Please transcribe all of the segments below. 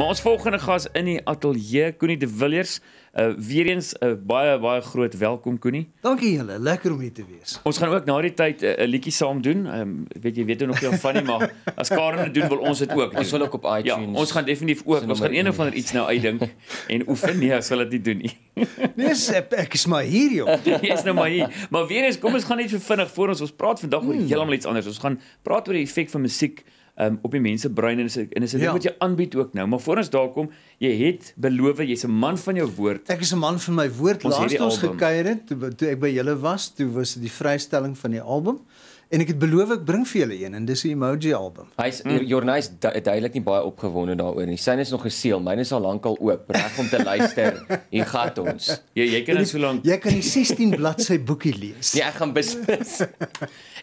Maar ons volgende gas in die ateljee, Koenie de Villiers, uh, weer eens 'n uh, eh, baie baie groot welkom Koenie. Dankie julle, lekker om hier te wees. Ons gaan ook na die tyd eh, 'n uh, liedjie saam doen. Um, weet jy weet jy nou nog nie of jy funny maar as Karen dit doen wil ons dit ook. Ons wil ook op ja, iTunes. Ja, ons gaan definitief ook, ons gaan een of ander iets nou uitdink en oefen. Nee, as hulle dit doen nie. nee, sep, ek is maar hier joh. Ek is nou maar hier. Maar weer eens, kom ons gaan net so vinnig voor ons ons praat vandag oor hmm. heeltemal iets anders. Ons gaan praat oor die effek van musiek um, op die mense brein en is en is dit ja. wat jy aanbied ook nou. Maar voor ons daar kom, jy het beloof, jy's 'n man van jou woord. Ek is 'n man van my woord. Ons Laat ons gekuier het toe, toe ek by julle was, toe was dit die vrystelling van die album en ek het beloof ek bring vir julle een en dis 'n emoji album. Hy's mm. Jornice du duidelik nie baie opgewonde daaroor nie. Syne is nog geseël, myne is al lankal oop, reg om te luister. Hier gat ons. Jy jy kan dit so lank. Jy kan die 16 bladsy boekie lees. Nee, ek gaan beslis.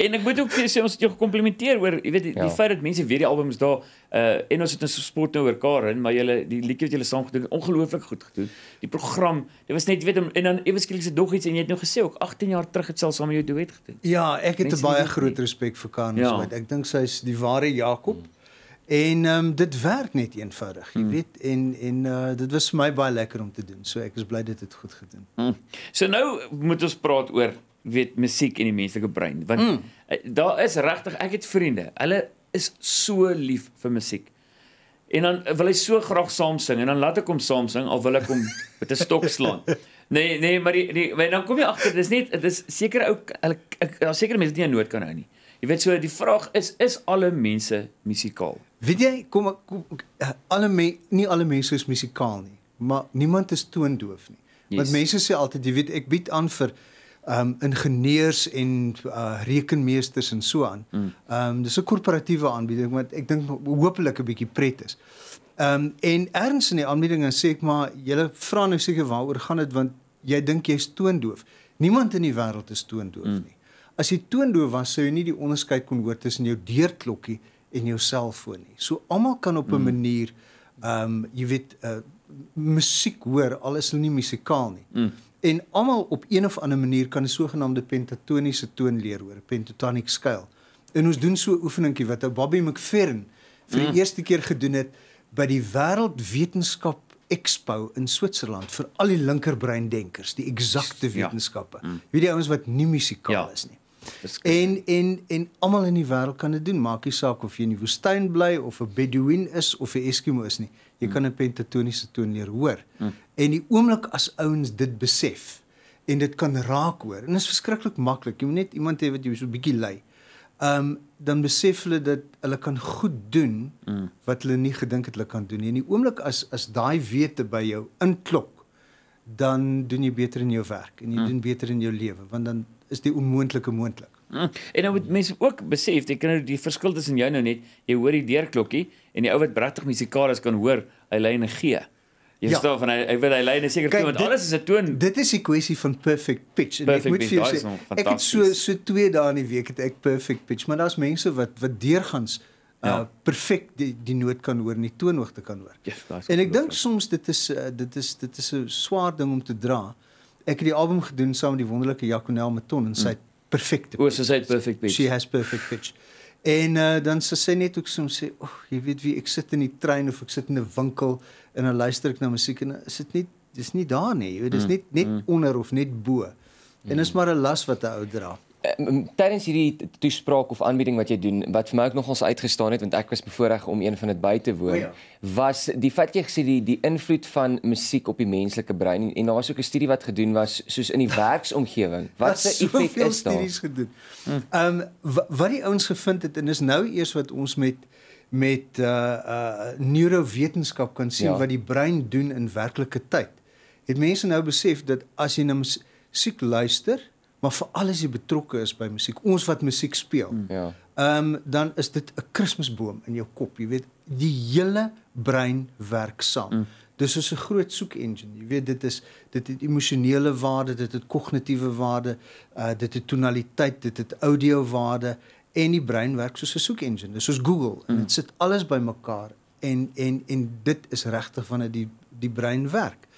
En ek moet ook vir sê ons het jou gekomplimenteer oor jy weet die, ja. die feit dat mense weet die album is daar uh, en ons het 'n sport nou oor Karen maar julle die liedjie wat julle saam gedoen het ongelooflik goed gedoen. Die program, dit was net jy weet en dan ewe skielik se doggies en jy het nou gesê ook 18 jaar terug het sy al saam met jou duet gedoen. Ja, ek het 'n baie groot respek vir Karen ja. Smit. Ek dink sy is die ware Jakob. Hmm. En um, dit werk net eenvoudig, jy hmm. weet, mm. en en uh, dit was vir my baie lekker om te doen. So ek is bly dit het goed gedoen. Mm. So nou moet ons praat oor weet musiek in die menslike brein want mm. Eh, daar is regtig ek het vriende hulle is so lief vir musiek en dan eh, wil hy so graag saam sing en dan laat ek hom saam sing al wil ek hom met 'n stok slaan nee nee maar die, die maar dan kom jy agter dis net dit is seker ou daar seker mense nie 'n noot kan hou nie jy weet so die vraag is is alle mense musikaal weet jy kom, kom eh, alle me, nie alle mense is musikaal nie maar niemand is toondoof nie want yes. mense sê altyd jy weet ek bied aan vir ehm um, ingenieurs en uh, rekenmeesters en so aan. Ehm um, dis 'n korporatiewe aanbieding wat ek dink hopelik 'n bietjie pret is. Ehm um, en erns in die aanbieding en sê ek maar julle vra nou seker waaroor gaan dit want jy dink jy's toondoof. Niemand in die wêreld is toondoof hmm. nie. As jy toondoof was sou jy nie die onderskeid kon hoor tussen jou deurklokkie en jou selfoon nie. So almal kan op 'n hmm. manier mm Ehm um, jy weet uh, musiek hoor, al is hulle nie musikaal nie. Mm. En almal op een of ander manier kan 'n sogenaamde pentatoniese toon leer hoor, pentatonic scale. En ons doen so 'n oefeningkie wat ou Bobby McFerrin vir die mm. eerste keer gedoen het by die Wêreldwetenskap Expo in Switserland vir al die linkerbreindenkers, die eksakte ja. wetenskappe. Ja. Mm. Wie die ouens wat nie musikaal ja. is nie. En en en almal in die wêreld kan dit doen. Maak nie saak of jy in die woestyn bly of 'n Bedouin is of 'n Eskimo is nie. Jy mm. kan 'n pentatoniese toon leer hoor. Mm. En die oomblik as ouens dit besef en dit kan raak hoor. En dit is verskriklik maklik. Jy moet net iemand hê wat jou so 'n bietjie lei. Um dan besef hulle dat hulle kan goed doen mm. wat hulle nie gedink het hulle kan doen nie. En die oomblik as as daai wete by jou inklop dan doen jy beter in jou werk en jy mm. doen beter in jou lewe want dan is die onmoontlike moontlik. Mm. En nou moet mense ook besef, jy kan nou die verskil tussen jou nou net, jy hoor die deurklokkie en die ou wat pragtig musikaals kan hoor, hy lei en gee. Jy ja. stel van hy ek weet hy lei en seker toe want alles is 'n toon. Dit is die kwessie van perfect pitch en perfect ek moet vir sê ek het so so twee dae in die week het ek perfect pitch, maar daar's mense wat wat deurgangs uh, Ja. uh perfek die die noot kan hoor en die toonhoogte kan hoor. Yes, en ek dink soms dit is uh, dit is dit is 'n swaar ding om te dra. Uh ek het die album gedoen saam met die wonderlike Jaconel Maton en sy hmm. perfekte O, sy het perfect pitch. She has perfect pitch. En uh, dan sê sy net ook soms sê, "Ag, oh, jy weet wie, ek sit in die trein of ek sit in 'n winkel en dan luister ek na musiek en is dit nie dis nie daar nie. Jy weet, dis hmm. net net hmm. onder of net bo. En is hmm. maar 'n las wat 'n ou dra. Ehm, tydens hierdie toespraak of aanbieding wat jy doen wat vir my ook nogals uitgestaan het want ek was bevoorreg om een van dit by te woon oh ja. was die feit jy gesê die die invloed van musiek op die menslike brein en daar was ook 'n studie wat gedoen was soos in die werksomgewing wat se effek is daar studies gedoen hm. ehm um, wat die ouens gevind het en dis nou eers wat ons met met uh uh neurowetenskap kan sien ja. wat die brein doen in werklike tyd het mense nou besef dat as jy nou musiek luister maar vir almal wat betrokke is by musiek, ons wat musiek speel. Hmm. Ja. Ehm um, dan is dit 'n Kersboom in jou kop, jy weet, die hele brein werk saam. Mm. Dis soos 'n groot soek engine. Jy weet dit is dit het emosionele waarde, dit het kognitiewe waarde, uh dit het tonaliteit, dit het audio waarde en die brein werk soos 'n soek engine. Dis soos Google mm. en hmm. dit sit alles bymekaar en en en dit is regtig wanneer die die brein werk.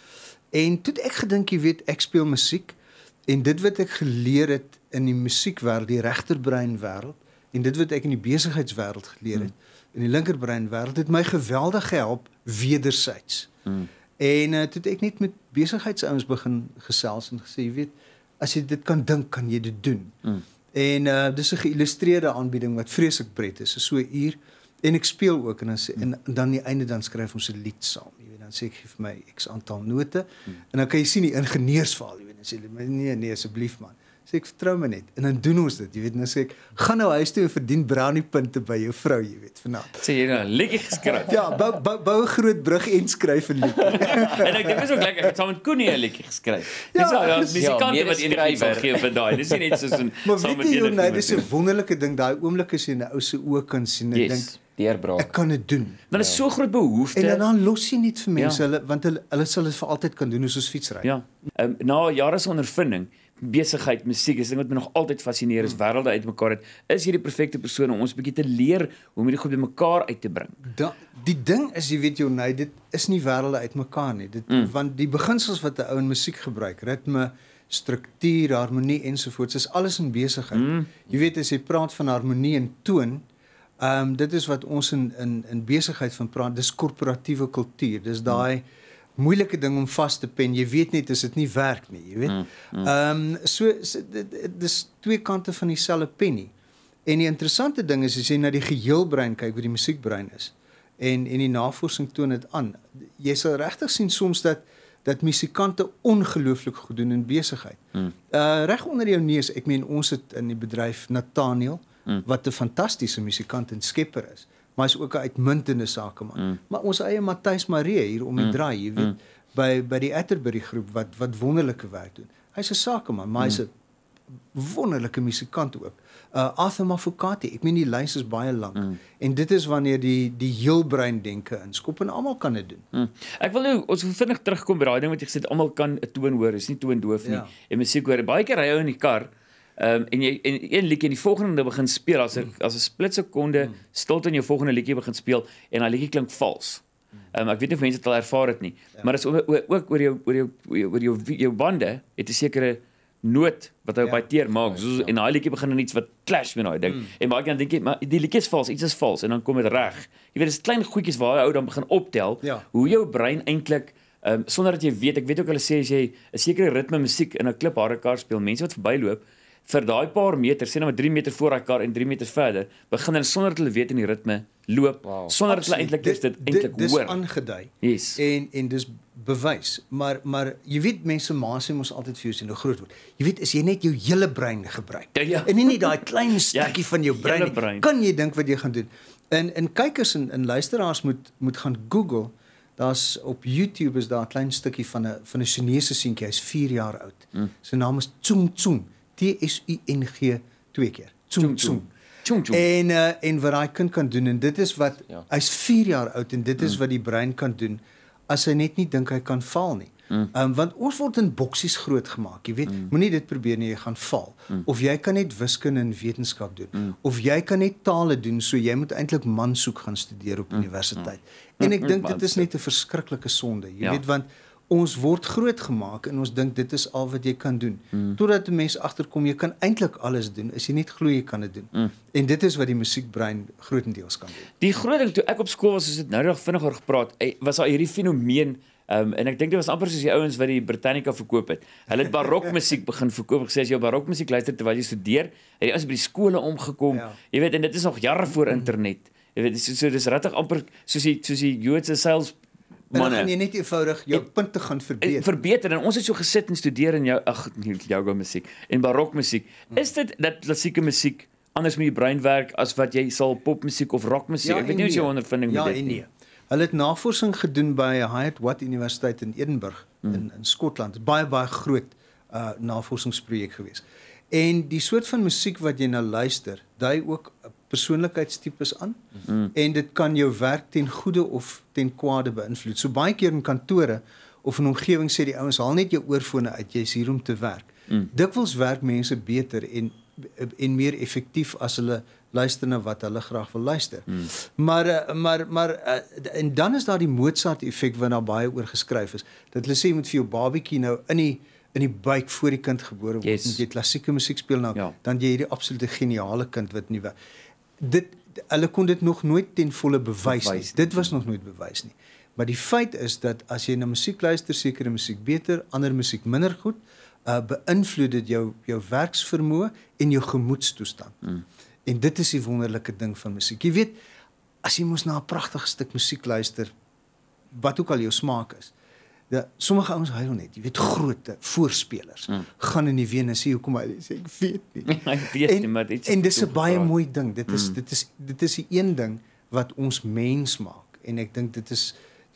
En toe ek gedink jy weet ek speel musiek, uh En dit wat ek geleer het in die musiekwêreld, die regterbreinwêreld en dit wat ek in die besigheidswêreld geleer het hmm. in die linkerbreinwêreld, het my geweldig gehelp wedersyds. Mm. En uh, toe ek net met besigheidsouens begin gesels en gesê, jy weet, as jy dit kan dink, kan jy dit doen. Mm. En uh dis 'n geïllustreerde aanbieding wat vreeslik pret is. So 'n uur en ek speel ook en dan sê mm. en hmm. dan die einde dan skryf ons 'n lied saam. Jy weet, dan sê ek vir my x aantal note mm. en dan kan jy sien die ingenieursval sê hulle nee nee asseblief man sê ek vertrou my net en dan doen ons dit jy weet nou sê ek gaan nou huis toe en verdien brownie punte by jou vrou jy weet vanaand sê jy nou liedjie geskryf ja bou bou bou 'n groot brug en skryf 'n liedjie en ek dink dit is ook lekker ek het met Koenie 'n liedjie geskryf ja dis al die musikante ja, wat energie wil gee vir daai dis nie net soos 'n saam met jou nee dis 'n wonderlike ding daai oomblik as jy 'n ou se oë kan sien ek dink yes deurbraak. Ek kan dit doen. Want dit is so ja. groot behoefte. En dan los jy net vir mense ja. hulle want hulle hulle sal dit vir altyd kan doen hoe soos fietsry. Ja. Ehm um, na jare se ondervinding besigheid musiek is ding wat my nog altyd fascineer is hmm. wêrelde uitmekaar het is hierdie perfekte persone ons 'n bietjie te leer hoe om dit goed by mekaar uit te bring. Da, die ding is jy weet jou nei dit is nie wêrelde uitmekaar nie. Dit mm. want die beginsels wat 'n ou in musiek gebruik, ritme, struktuur, harmonie ensovoorts is alles in besigheid. Mm. Jy weet as jy praat van harmonie en toon, Ehm um, dit is wat ons in in in besigheid van praat, dis korporatiewe kultuur. Dis hmm. daai mm. moeilike ding om vas te pen. Jy weet net as dit nie werk nie, jy weet. Hmm, hmm. Ehm mm. um, so, so dit, dit dis twee kante van dieselfde penny. En die interessante ding is as jy na die geheelbrein kyk, wat die musiekbrein is. En en die navorsing toon dit aan. Jy sal regtig sien soms dat dat musikante ongelooflik goed doen in besigheid. Mm. Uh reg onder jou neus, ek meen ons het in die bedryf Nathaniel mm. Mm. wat 'n fantastiese musikant en skepper is, maar is ook 'n uitmuntende sakeman. Mm. Maar ons eie Matthys Maree hier om die mm. draai, jy weet, mm. by by die Atterbury groep wat wat wonderlike werk doen. Hy's 'n sakeman, maar hy's mm. 'n wonderlike musikant ook. Uh Arthur Mafokati, ek meen die lys is baie lank mm. en dit is wanneer die die heel brein denke inskop en almal kan dit doen. Mm. Ek wil nou ons wil vinnig terugkom by daai ding wat jy gesê het almal kan 'n toon hoor, is nie toon doof nie. Ja. En musiek hoor baie keer hy hou in die kar. Ehm um, en jy en een liedjie in die volgende begin speel as 'n hmm. as 'n split sekonde hmm. stilte in jou volgende liedjie begin speel en daai liedjie klink vals. Hmm. Ehm um, ek weet nie of mense dit al ervaar het nie, ja. maar dit is ook oor, oor, oor jou oor jou oor jou jou bande het 'n sekere noot wat hy ja. baie teer maak. So ja. en daai liedjie begin in iets wat clash met daai ding. Mm. En baie keer dink jy maar die liedjie is vals, iets is vals en dan kom dit reg. Jy weet dis klein goedjies waar hy ou dan begin optel ja. hoe jou brein eintlik ehm um, sonder dat jy weet, ek weet ook hulle sê as jy 'n sekere ritme musiek in 'n klip harde kar speel, mense wat verbyloop vir daai paar meter, sê nou maar 3 meter voor mekaar en 3 meter verder, begin hulle sonder dat hulle weet in die ritme loop, wow. sonder dat hulle eintlik dis dit eintlik hoor. Dis aangedui. Yes. En en dis bewys. Maar maar jy weet mense maak mos altyd vir jou sien nou hoe groot word. Jy weet as jy net jou hele brein gebruik. Ja, ja. En nie net daai klein ja, stukkie ja, van jou brein, brein. kan jy dink wat jy gaan doen. En en kykers en en luisteraars moet moet gaan Google. Daar's op YouTube is daar 'n klein stukkie van 'n van 'n Chinese seentjie, hy's 4 jaar oud. Mm. Sy naam is Tsung Tsung. T S U N G twee keer. Tsum tsum. Tsum tsum. En uh, en wat hy kind kan doen en dit is wat ja. hy's 4 jaar oud en dit is mm. wat die brein kan doen as hy net nie dink hy kan val nie. Mm. Um, want ons word in boksies groot gemaak, jy weet. Mm. Moenie dit probeer nie, jy gaan val. Mm. Of jy kan net wiskunde en wetenskap doen. Mm. Of jy kan net tale doen, so jy moet eintlik man soek gaan studeer op mm. universiteit. Mm. En ek mm. dink dit is net 'n verskriklike sonde, jy ja. weet, want ons word grootgemaak en ons dink dit is al wat jy kan doen. Mm. Totdat 'n mens agterkom jy kan eintlik alles doen as jy net glo jy kan dit doen. Mm. En dit is wat die musiekbrein grootendeels kan doen. Die groot ding toe ek op skool was, soos dit nou nog vinniger gepraat, eh, was daar hierdie fenomeen Um, en ek dink dit was amper soos die ouens wat die Britannica verkoop het. Hulle het barokmusiek begin verkoop. Ek sê as jy barokmusiek luister terwyl jy studeer, het jy as by die skole omgekom. Ja. Jy weet en dit is nog jare voor mm. internet. Jy weet so, so dis regtig amper soos die soos die Joodse sales manne, gaan jy net eenvoudig jou en, punte gaan verbeter. En verbeter en ons het so gesit en studeer in jou ag nee, yoga musiek en barok musiek. Hmm. Is dit dat klassieke musiek anders met die brein werk as wat jy sal popmusiek of rockmusiek? Ja, Ek weet nie hoe jy nee. ondervinding ja, met dit nie. Nee. Hulle het navorsing gedoen by Hyatt Watt Universiteit in Edinburgh hmm. in in Skotland. Baie baie groot uh navorsingsprojek geweest en die soort van musiek wat jy nou luister, dui ook 'n persoonlikheidstipes aan mm -hmm. en dit kan jou werk ten goeie of ten kwade beïnvloed. So baie keer in kantore of in omgewing sê die ouens haal net jou oorfone uit, jy's hier om te werk. Mm. Dikwels werk mense beter en en meer effektief as hulle luister na wat hulle graag wil luister. Mm. Maar eh, maar maar eh, en dan is daar die Mozart effek wat daar baie oor geskryf is. Dat hulle sê jy moet vir jou babietjie nou in die in die buik voor die kind gebore word yes. en jy klassieke musiek speel nou, ja. dan jy hierdie absolute geniale kind wat nuwe. Dit hulle kon dit nog nooit ten volle bewys nie. Dit was nog nooit bewys nie. Maar die feit is dat as jy na musiek luister, sekere musiek beter, ander musiek minder goed, uh beïnvloed dit jou jou werksvermoë en jou gemoedstoestand. Mm. En dit is die wonderlike ding van musiek. Jy weet, as jy mos na 'n pragtige stuk musiek luister, wat ook al jou smaak is, Ja, sommige ouens huil net, jy weet groot voorspelers hmm. gaan in die wen en sê hoekom hy sê ek weet nie. Nee, ek weet en, nie, maar dit En dis 'n baie vraag. mooi ding. Dit is hmm. dit is dit is die een ding wat ons mens maak en ek dink dit is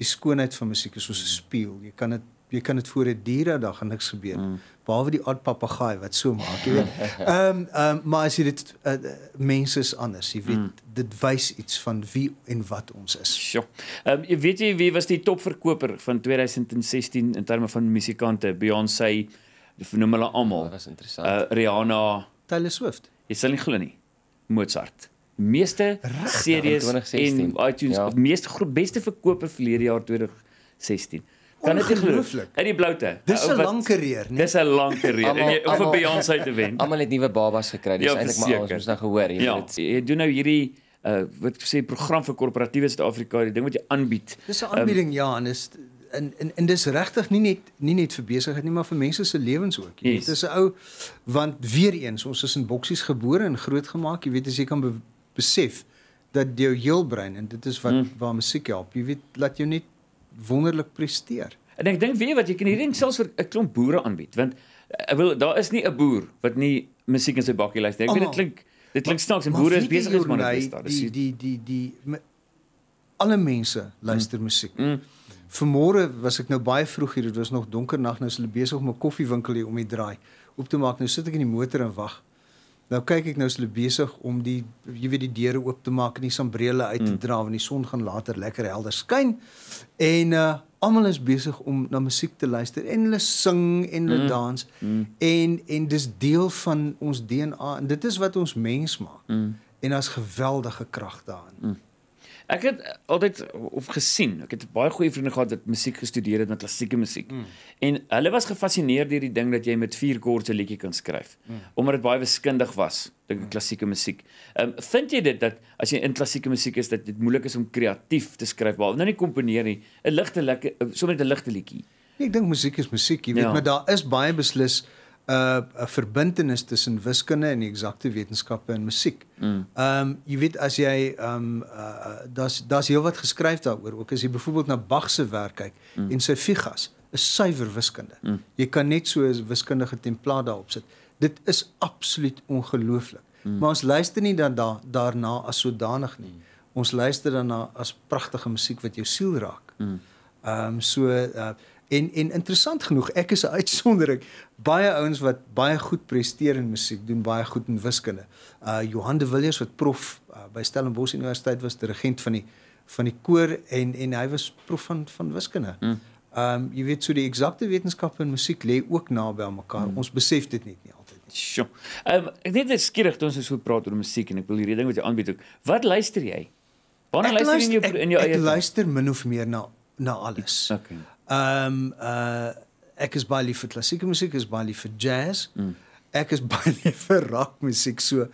die skoonheid van musiek is soos 'n spieël. Jy kan dit jy kan dit voor 'n diere daar gaan niks gebeur mm. behalwe die oud papegaai wat so maak jy weet ehm um, ehm um, maar as jy dit uh, eh, mense is anders jy weet mm. dit wys iets van wie en wat ons is sjo ehm um, weet jy wie was die topverkoper van 2016 in terme van musikante Beyoncé noem hulle almal ja, was interessant uh, Rihanna Taylor Swift jy sal nie glo nie Mozart meeste series ja, in iTunes ja. meeste beste verkoper verlede jaar 2016 Kan dit gelooflik. Uit die bloute. Dis 'n lang kariere, nee. Dis 'n lang kariere. En jy of vir Beyoncé te wen. Almal het nuwe babas gekry. Dis ja, eintlik maar ons moes nou gehoor, jy ja. weet. Ja. Jy doen nou hierdie uh wat sê program vir korporatiewe Suid-Afrika, die ding wat jy aanbied. Dis 'n ehm, aanbieding um, ja, en is en en, en dis regtig nie net nie net vir besigheid nie, maar vir mense se lewens ook. Jy weet, dis 'n ou want weer eens, ons is in boksies gebore en grootgemaak, jy weet as jy kan be besef dat jou heel brein en dit is wat hmm. waar musiek help. Jy weet, laat jou net wonderlik presteer. En ek dink weet wat jy kan hierdie selfs vir 'n klomp boere aanbied want ek wil daar is nie 'n boer wat nie musiek in sy bakkie luister. Ek weet dit klink dit klink snaaks en boere is besig om aan te staan. Die die die die alle mense luister mm. musiek. Mm. Vanmôre was ek nou baie vroeg hier, dit was nog donker nag, nou is hulle besig om 'n koffiewinkel hier om die draai oop te maak. Nou sit ek in die motor en wag. Nou kyk ek nou is hulle besig om die jy weet die deure oop te maak en die sambrele uit te hmm. dra want die son gaan later lekker helder skyn. En uh almal is besig om na musiek te luister en hulle sing en hulle hmm. dans mm. en en dis deel van ons DNA en dit is wat ons mens maak. Mm. En daar's geweldige krag daarin. Mm. Ek het altyd of gesien, ek het baie goeie vriende gehad wat musiek gestudeer het, met klassieke musiek. Mm. En hulle was gefassineer deur die ding dat jy met vier korde 'n liedjie kan skryf, mm. omdat dit baie wiskundig was, dink mm. klassieke musiek. Ehm um, vind jy dit dat as jy in klassieke musiek is dat dit moeilik is om kreatief te skryf, maar nou nie komponeer nie, 'n ligte lekker eh, sommer 'n ligte liedjie. Ek dink musiek is musiek, jy ja. weet, maar daar is baie beslis uh 'n verbintenis tussen wiskunde en die eksakte wetenskappe en musiek. Ehm mm. um, jy weet as jy ehm um, uh, uh daar's daar's heelwat geskryf daaroor. Ook as jy byvoorbeeld na Bach se werk kyk mm. en sy Figas, 'n suiwer wiskunde. Mm. Jy kan net so 'n wiskundige templaat daarop sit. Dit is absoluut ongelooflik. Mm. Maar ons luister nie dan da, daarna as sodanig nie. Ons luister dan na as pragtige musiek wat jou siel raak. Ehm mm. um, so uh En en interessant genoeg, ek is 'n uitsondering. Baie ouens wat baie goed presteer in musiek, doen baie goed in wiskunde. Uh Johan de Villiers wat prof uh, by Stellenbosch Universiteit was, dirigent van die van die koor en en hy was prof van van wiskunde. Mm. Um jy weet so die eksakte wetenskappe in musiek lê ook naby aan mekaar. Mm. Ons besef dit net nie altyd nie. Sjoe. Um ek net is skierig toe ons so praat oor musiek en ek wil hierdie ding wat jy aanbied ook. Wat luister jy? Wanneer luister jy in jou in jou eie Ek luister min of meer na na alles. Okay. Ehm um, uh ek is baie lief vir klassieke musiek, ek is baie lief vir jazz. Mm. Ek is baie lief vir rockmusiek. So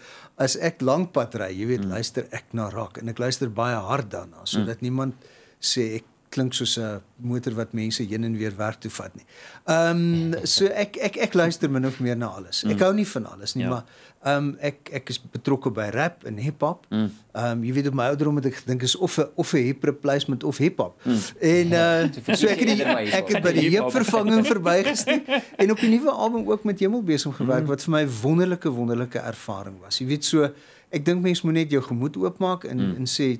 as ek lank pad ry, jy weet, mm. luister ek na rock en ek luister baie hard daarna sodat mm. niemand sê ek klink soos 'n motor wat mense heen en weer werk toe vat nie. Ehm um, so ek ek ek luister min of meer na alles. Ek mm. hou nie van alles nie, ja. maar ehm um, ek ek is betrokke by rap en hip hop. Mm. Ehm um, jy weet op my ouderdom het ek gedink is of of 'n hip replacement of hip hop. Mm. En uh, so ek het die, ek het by die hip vervanging verbygestap en op die nuwe album ook met Hemelbees om gewerk mm. wat vir my wonderlike wonderlike ervaring was. Jy weet so ek dink mense moet net jou gemoed oopmaak en mm. en sê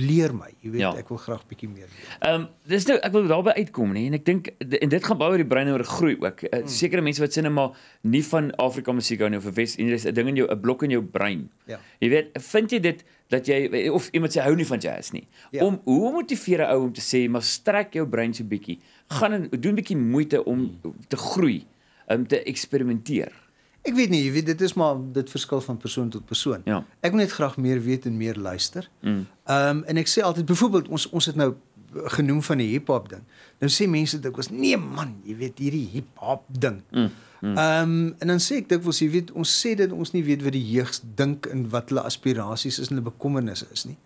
leer my. Jy weet, ja. ek wil graag bietjie meer leer. Ehm um, dis nou ek wil daarby uitkom nê nee, en ek dink en dit gaan bou oor die brein oor groei ook. Uh, hmm. Sekere mense wat sê net maar nie van Afrika musiek hou nie of Wes en jy is 'n ding in jou 'n blok in jou brein. Ja. Jy weet, vind jy dit dat jy eh, of iemand sê hou nie van jazz nie. Ja. Om hoe motiveer 'n ou om te sê maar strek jou brein so bietjie. Gaan en doen bietjie moeite om hmm. te groei, om um, te eksperimenteer. Ek weet nie, jy weet dit is maar dit verskil van persoon tot persoon. Ja. Ek wil net graag meer weet en meer luister. Mm. Ehm mm. um, en ek sê altyd byvoorbeeld ons ons het nou genoem van die hiphop ding. Nou sê mense dit was nee man, jy weet hierdie hiphop ding. Mm, mm. Ehm mm. um, en dan sê ek dit was jy weet ons sê dit ons nie weet wat die jeug dink en wat hulle aspirasies is en hulle bekommernisse is nie.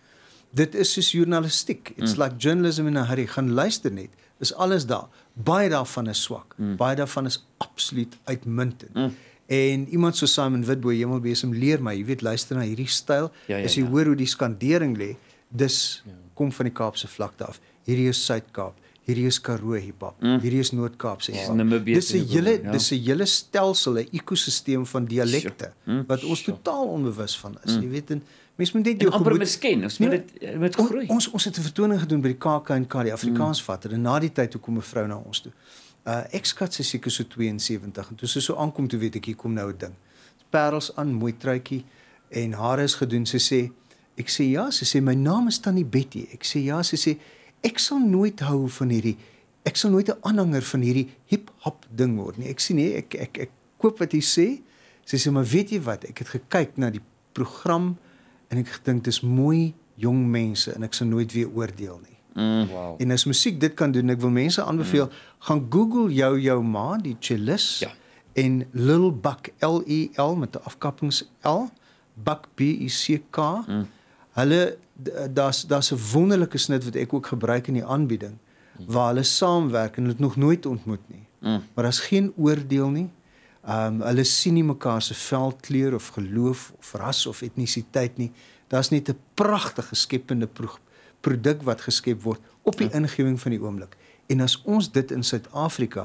Dit is soos journalistiek. It's mm. like journalism in a hurry. Gaan luister net. Is alles daar. Baie daarvan is swak. Mm. Baie daarvan is absoluut uitmuntend. Mm. En iemand so Simon Witbooi hemelbesem leer my, jy weet luister na hierdie styl. Ja, ja, as jy ja. hoor hoe die skandering lê, dis ja. kom van die Kaapse vlakte af. Hierdie is Suid-Kaap, hierdie is Karoo hiphop, mm. hierdie is Noord-Kaap se. Ja, dis 'n hele ja. dis 'n hele stelsel, 'n ekosisteem van dialekte sure. Hm, wat ons sure. totaal onbewus van is. Mm. Jy weet en mense moet net jou amper misken. Ons moet nee, dit eh, met groei. Ons ons het 'n vertoning gedoen by die KAK en Kali Afrikaans mm. vatter en na die tyd hoe kom 'n vrou na ons toe uh ekskat se siek is so 72 en toe sy so aankom toe weet ek hier kom nou 'n ding. Parels aan mooi truitjie en hare is gedoen sy sê ek sê ja sy sê my naam is Tannie Betty. Ek sê ja sy sê ek sal nooit hou van hierdie ek sal nooit 'n aanhanger van hierdie hip hop ding word nie. Ek sê nee ek ek ek koop wat jy sê. Sy sê maar weet jy wat ek het gekyk na die program en ek gedink dis mooi jong mense en ek sal nooit weer oordeel nie. Mm. Wow. En as musiek dit kan doen, ek wil mense aanbeveel, mm. gaan Google jou jou ma, die cellis ja. en Lil Buck L E L met 'n afkappings L, Buck B U e C K. Mm. Hulle daar's daar's 'n wonderlike snit wat ek ook gebruik in die aanbieding mm. waar hulle saamwerk en hulle het nog nooit ontmoet nie. Mm. Maar daar's geen oordeel nie. Ehm um, hulle sien nie mekaar se velkleur of geloof of ras of etnisiteit nie. Daar's net 'n pragtige skepende proef produk wat geskep word op die ja. ingewing van die oomblik. En as ons dit in Suid-Afrika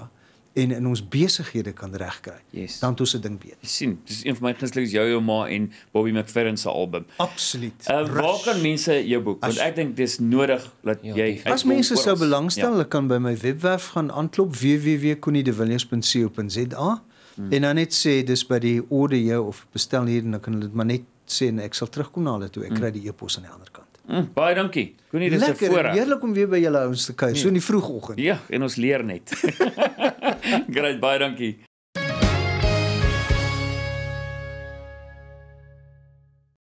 en in ons besighede kan regkry, yes. dan toets 'n ding beter. Jy sien, dis een van my gunsteling is jou jou ma en Bobby McFerrin se album. Absoluut. Uh, waar kan mense jou boek? Want ek dink dis nodig dat ja, jy ja, As mense sou belangstel, ja. hulle ja. kan by my webwerf gaan aanklop www.koniedewillings.co.za hmm. en dan net sê dis by die orde jou of bestel hier en dan kan hulle dit maar net sê en ek sal terugkom na hulle toe. Ek hmm. kry die e-pos aan die ander kant. Mm, baie dankie. Goeie dis er 'n voorreg. Heerlik om weer by julle ouens te kuier, so nee. in die vroegoggend. Ja, en ons leer net. Graai baie dankie.